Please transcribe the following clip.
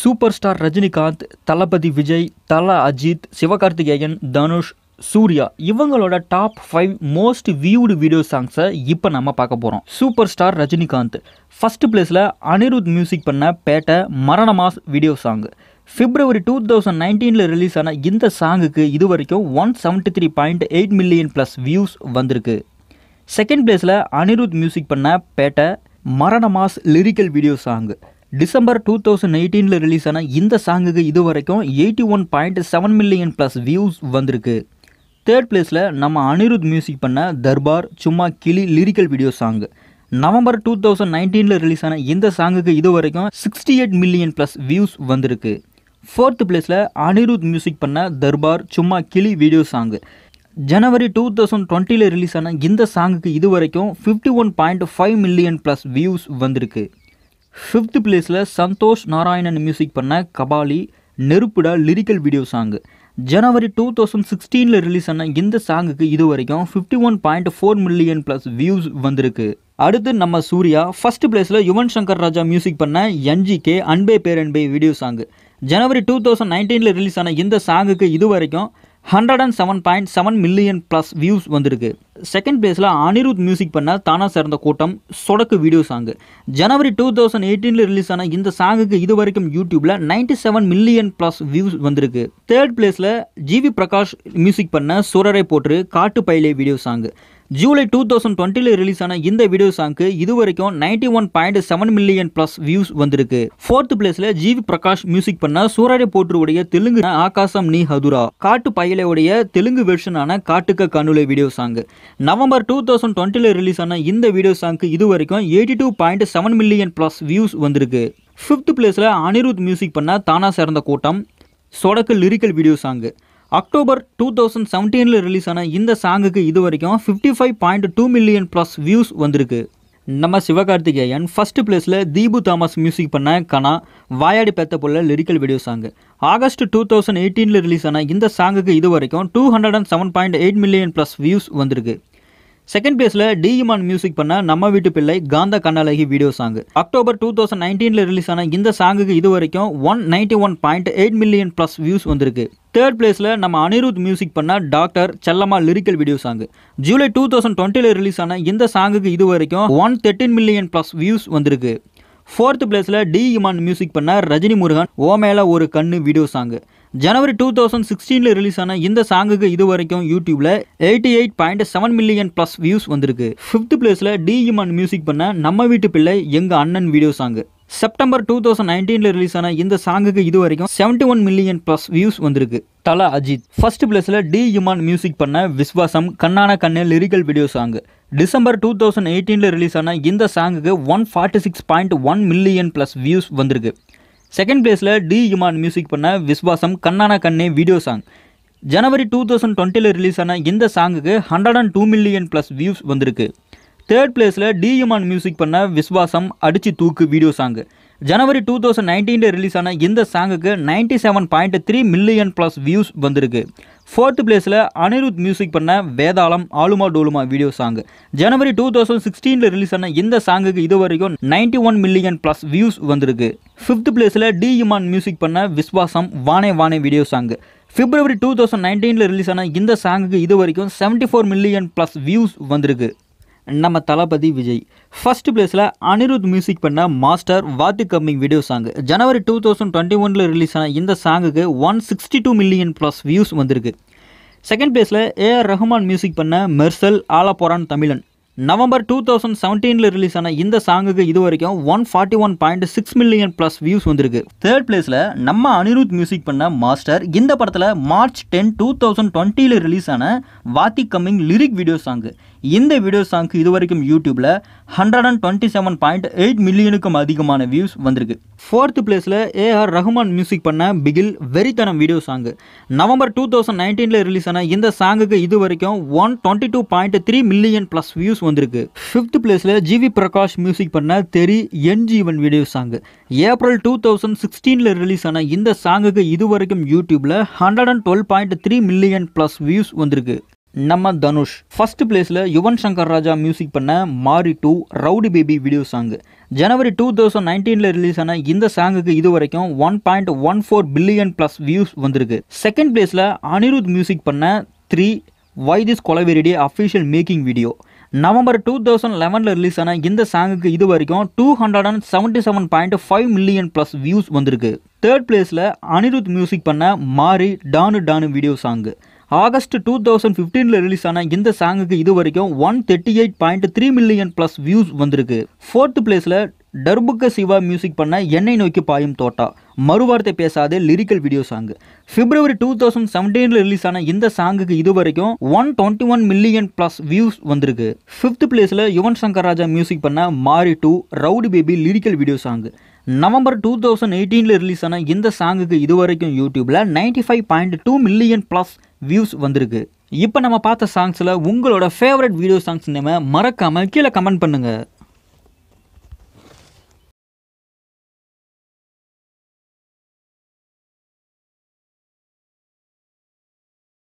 super star Rajinikanth Thalapathy Vijay Thala Ajith Sivakarthikeyan Dhanush Suriya இவங்களோட top five most viewed video சாங்ஸை இப்போ நம்ம பார்க்க போகிறோம் சூப்பர் ஸ்டார் ரஜினிகாந்த் ஃபஸ்ட் பிளேஸில் அனிருத் மியூசிக் பண்ண பேட்டை மரணமாஸ் வீடியோ சாங் பிப்ரவரி டூ தௌசண்ட் நைன்டீனில் ரிலீஸ் ஆன இந்த சாங்குக்கு இது வரைக்கும் one seventy three point eight million plus views வந்திருக்கு செகண்ட் பிளேஸில் அனிருத் மியூசிக் பண்ண Petta Maranamass lyrical video song December two thousand எயிட்டீனில் ரிலீஸ் ஆன இந்த சாங்குக்கு இது வரைக்கும் eighty one point seven million plus views வந்திருக்கு தேர்ட் பிளேஸில் நம்ம அனிருத் மியூசிக் பண்ண Darbar Chumma Kizhi lyrical video song November two thousand நைன்டீனில் ரிலீஸ் ஆன இந்த சாங்குக்கு இது வரைக்கும் sixty eight million plus views வந்திருக்கு ஃபோர்த் பிளேஸில் அனிருத் மியூசிக் பண்ண தர்பார் சும்மா கிளி வீடியோ சாங்கு ஜனவரி டூ தௌசண்ட் டுவெண்ட்டியில் ரிலீஸ் ஆன இந்த சாங்குக்கு இது வரைக்கும் fifty one point five million plus views வந்திருக்கு ஃபிஃப்த் பிளேஸில் சந்தோஷ் நாராயணன் மியூசிக் பண்ண Kabali Neruppuda lyrical video song ஜனவரி டூ தௌசண்ட் சிக்ஸ்டீனில் ரிலீஸ் ஆன இந்த சாங்குக்கு இது வரைக்கும் fifty one point four million plus views வந்திருக்கு அடுத்து நம்ம சூர்யா ஃபஸ்ட் பிளேஸில் யுவன் சங்கர் ராஜா மியூசிக் பண்ண என்ஜிகே அன்பே பேரன்பே வீடியோ சாங்கு ஜனவரி டூ தௌசண்ட் நைன்டீனில் ரிலீஸ் ஆன இந்த சாங்குக்கு இது வரைக்கும் hundred and seven point seven million plus views வந்திருக்கு செகண்ட் பிளேஸில் அனிருத் மியூசிக் பண்ண தானா சேர்ந்த கூட்டம் சொடக்கு வீடியோ சாங்கு ஜனவரி டூ தௌசண்ட் எயிட்டீனில் ரிலீஸ் ஆன இந்த சாங்குக்கு இது வரைக்கும் யூடியூப்பில் ninety seven million plus views வந்திருக்கு தேர்ட் பிளேஸில் ஜிவி பிரகாஷ் மியூசிக் பண்ண சுரரை போட்டு காட்டு Payale video song July two thousand டுவெண்ட்டில ரிலீஸ் ஆன இந்த வீடியோ சாங்க்கு இது வரைக்கும் ninety one point seven million plus views வந்திருக்கு ஃபோர்த் பிளேஸ்ல ஜிவி பிரகாஷ் மியூசிக் பண்ண சூராரி உடைய தெலுங்கு ஆகாசம் நீ ஹதுரா காட்டு பயலையுடைய தெலுங்கு வெர்ஷனான Kaatuka Kanulle video song November two thousand டுவெண்ட்டில ரிலீஸ் ஆன இந்த வீடியோ சாங்க்கு இது வரைக்கும் eighty two point seven million plus views வந்திருக்கு ஃபிஃப்த் பிளேஸில் அனிருத் மியூசிக் பண்ண தானா சேர்ந்த கூட்டம் சொடக்கு lyrical video song October two thousand செவன்டீனில் ரிலீஸ் ஆன இந்த சாங்குக்கு இது வரைக்கும் fifty five point two million plus views வந்திருக்கு நம்ம சிவகார்த்திகேயன் ஃபஸ்ட்டு பிளேஸில் தீபு தாமஸ் மியூசிக் பண்ண கனா வாயாடி பெத்த போல lyrical video song August two thousand எயிட்டீனில் ரிலீஸ் ஆன இந்த சாங்குக்கு இது வரைக்கும் two hundred and seven point eight million plus views வந்திருக்கு செகண்ட் பிளேஸில் டிஇமான் மியூசிக் பண்ண Namma Veettu Pillai Gaandha Kannazhagi video song October two thousand நைன்டீனில் ரிலீஸ் ஆன இந்த சாங்குக்கு இது வரைக்கும் one ninety one point eight million plus views வந்திருக்கு தேர்ட் பிளேஸில் நம்ம அனிருத் மியூசிக் பண்ண Doctor Chellamma lyrical video song July two thousand டுவெண்ட்டியில் ரிலீஸ் ஆன இந்த சாங்குக்கு இது வரைக்கும் one thirteen million plus views வந்திருக்கு ஃபோர்த் பிளேஸில் டி இமான் மியூசிக் பண்ண ரஜினி முருகன் ஓ மேலே ஒரு கண்ணு வீடியோ சாங்கு ஜனவரி டூ தௌசண்ட் சிக்ஸ்டீனில் ரிலீஸ் ஆன இந்த சாங்குக்கு இது வரைக்கும் யூடியூப்பில் eighty eight point seven million plus views வந்திருக்கு ஃபிஃப்த் பிளேஸில் டி இமான் மியூசிக் பண்ண Namma Veettu Pillai Engal Annan video song September two thousand நைன்டீனில் ரிலீஸ் ஆன இந்த சாங்குக்கு இது வரைக்கும் seventy one million plus views வந்திருக்கு தலா அஜித் ஃபர்ஸ்ட் பிளேஸில் டி யுமான் மியூசிக் பண்ண Viswasam Kannaana Kannu lyrical video song December two thousand எயிட்டீனில் ரிலீஸ் ஆன இந்த சாங்குக்கு one forty six point one million plus views வந்திருக்கு செகண்ட் பிளேஸில் டி யுமான் மியூசிக் பண்ண விஸ்வாசம் கண்ணான கண்ணே வீடியோ சாங் ஜனவரி டூ தௌசண்ட் டுவெண்ட்டியில் ரிலீஸ் ஆன இந்த சாங்குக்கு hundred and two million plus views வந்திருக்கு தேர்ட் பிளேஸில் டிஎம்ஆன் மியூசிக் பண்ண விஸ்வாசம் அடிச்சு தூக்கு வீடியோ சாங்கு ஜனவரி டூ தௌசண்ட் நைன்டீனில் ரிலீஸ் ஆன இந்த சாங்குக்கு ninety seven point three million plus views வந்திருக்கு ஃபோர்த்து பிளேஸில் அனிருத் மியூசிக் பண்ண வேதாளம் ஆலுமா டோலுமா வீடியோ சாங் ஜனவரி டூ தௌசண்ட் சிக்ஸ்டீனில் ரிலீஸ் ஆன இந்த சாங்குக்கு இது வரைக்கும் ninety one million plus views வந்திருக்கு ஃபிஃப்த் பிளேஸில் டி இமான் மியூசிக் பண்ண Viswasam Vaaney Vaaney video song February two thousand நைன்டீனில் ரிலீஸ் ஆன இந்த சாங்குக்கு இது வரைக்கும் seventy four million plus views வந்திருக்கு நம்ம தளபதி விஜய் ஃபஸ்ட் பிளேஸில் அனிருத் மியூசிக் பண்ண Master Vaathi coming video song ஜனவரி டூ தௌசண்ட் டுவெண்ட்டி ஒனில் ரிலீஸ் ஆன இந்த சாங்குக்கு one sixty two million plus views வந்திருக்கு செகண்ட் பிளேஸில் ஏஆர் ரஹ்மான் மியூசிக் பண்ண Mersal Aalaporaan Thamizhan November two thousand செவன்டீனில் ரிலீஸ் ஆன இந்த சாங்குக்கு இது வரைக்கும் one forty one point six million plus views வந்திருக்கு தேர்ட் பிளேஸில் நம்ம அனிருத் மியூசிக் பண்ண மாஸ்டர் இந்த படத்தில் மார்ச் டென் டூ தௌசண்ட் டுவெண்ட்டியில் ரிலீஸ் ஆன Vaathi coming lyric video song இந்த வீடியோ சாங்க்கு இது வரைக்கும் யூடியூப்பில் hundred and twenty seven point eight மில்லியனுக்கும் அதிகமான வியூஸ் வந்திருக்கு ஃபோர்த்து பிளேஸில் ஏஆர் ரஹ்மான் மியூசிக் பண்ண Bigil Verithanam video song November two thousand நைன்டீனில் ரிலீஸ் ஆன இந்த சாங்குக்கு இது வரைக்கும் one twenty two point three million plus views வந்திருக்கு ஃபிஃப்த் பிளேஸில் ஜிவி பிரகாஷ் மியூசிக் பண்ண தெரி என் video song April two thousand சிக்ஸ்டீனில் ரிலீஸ் ஆன இந்த சாங்குக்கு இதுவரைக்கும் யூடியூப்பில் hundred and twelve point three million plus views வந்திருக்கு நம்ம தனுஷ் ஃபர்ஸ்ட் பிளேஸில் யுவன் சங்கர் ராஜா மியூசிக் பண்ண Maari two rowdy baby video song ஜனவரி டூ தௌசண்ட் நைன்டீனில் ரிலீஸ் ஆன இந்த சாங்குக்கு இது வரைக்கும் one point one four billion plus views வந்திருக்கு செகண்ட் பிளேஸில் அனிருத் மியூசிக் பண்ண three why this Kolaveri Di official making video November two thousand லெவனில் ரிலீஸ் ஆன இந்த சாங்குக்கு இது வரைக்கும் two hundred and seventy seven point five million plus views வந்திருக்கு தேர்ட் பிளேஸில் அனிருத் மியூசிக் பண்ண Maari don don video song August two thousand ஃபிஃப்டீனில் ரிலீஸ் ஆன இந்த சாங்குக்கு இது வரைக்கும் one thirty eight point three million plus views வந்திருக்கு ஃபோர்த் பிளேஸில் டர்புக்க சிவா மியூசிக் பண்ண எண்ணெய் நோக்கி பாயும் Thotta Maruvaarthai Pesadha lyrical video song பிப்ரவரி டூ தௌசண்ட் செவன்டீனில் ரிலீஸ் ஆன இந்த சாங்குக்கு இது வரைக்கும் one twenty one million plus views வந்திருக்கு ஃபிஃப்த் பிளேஸில் யுவன் சங்கர் ராஜா மியூசிக் பண்ண Maari two rowdy baby lyrical video song November two thousand எயிட்டீனில் ரிலீஸ் ஆன இந்த சாங்குக்கு இது வரைக்கும் யூடியூப்பில் ninety five point two million plus views வந்திருக்கு இப்போ நம்ம பார்த்த சாங்ஸில் உங்களோட ஃபேவரட் வீடியோ சாங்ஸ் நம்ம மறக்காமல் கீழே கமெண்ட் பண்ணுங்கள்